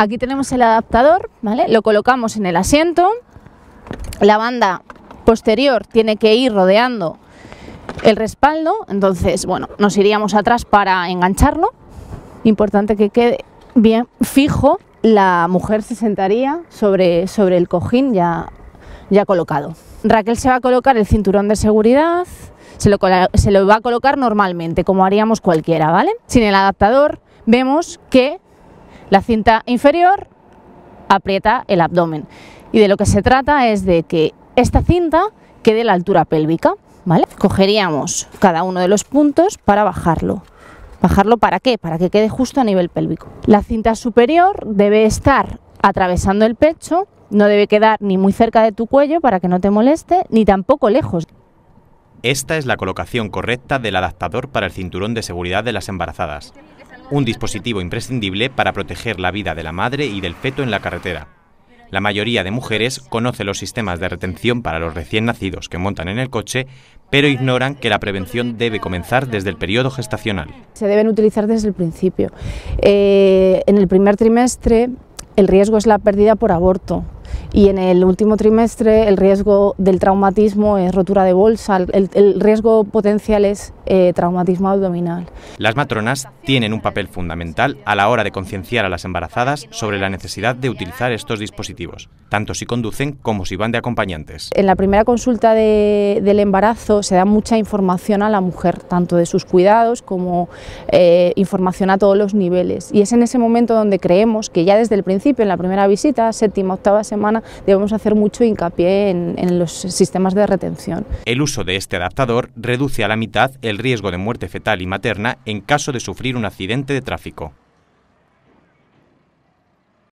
Aquí tenemos el adaptador, ¿vale? Lo colocamos en el asiento. La banda posterior tiene que ir rodeando el respaldo, entonces, bueno, nos iríamos atrás para engancharlo. Importante que quede bien fijo. La mujer se sentaría sobre, sobre el cojín ya, ya colocado. Raquel se va a colocar el cinturón de seguridad, se lo, se lo va a colocar normalmente, como haríamos cualquiera, ¿vale? Sin el adaptador vemos que la cinta inferior aprieta el abdomen y de lo que se trata es de que esta cinta quede a la altura pélvica. ¿vale? Cogeríamos cada uno de los puntos para bajarlo. ¿Bajarlo para qué? Para que quede justo a nivel pélvico. La cinta superior debe estar atravesando el pecho, no debe quedar ni muy cerca de tu cuello para que no te moleste, ni tampoco lejos. Esta es la colocación correcta del adaptador para el cinturón de seguridad de las embarazadas un dispositivo imprescindible para proteger la vida de la madre y del feto en la carretera. La mayoría de mujeres conoce los sistemas de retención para los recién nacidos que montan en el coche, pero ignoran que la prevención debe comenzar desde el periodo gestacional. Se deben utilizar desde el principio. Eh, en el primer trimestre el riesgo es la pérdida por aborto, y en el último trimestre el riesgo del traumatismo es rotura de bolsa, el, riesgo potencial es eh, traumatismo abdominal. Las matronas tienen un papel fundamental a la hora de concienciar a las embarazadas sobre la necesidad de utilizar estos dispositivos, tanto si conducen como si van de acompañantes. En la primera consulta del embarazo se da mucha información a la mujer, tanto de sus cuidados como eh, información a todos los niveles. Y es en ese momento donde creemos que ya desde el principio, en la primera visita, séptima, octava semana, debemos hacer mucho hincapié en los sistemas de retención. El uso de este adaptador reduce a la mitad el riesgo de muerte fetal y materna en caso de sufrir un accidente de tráfico.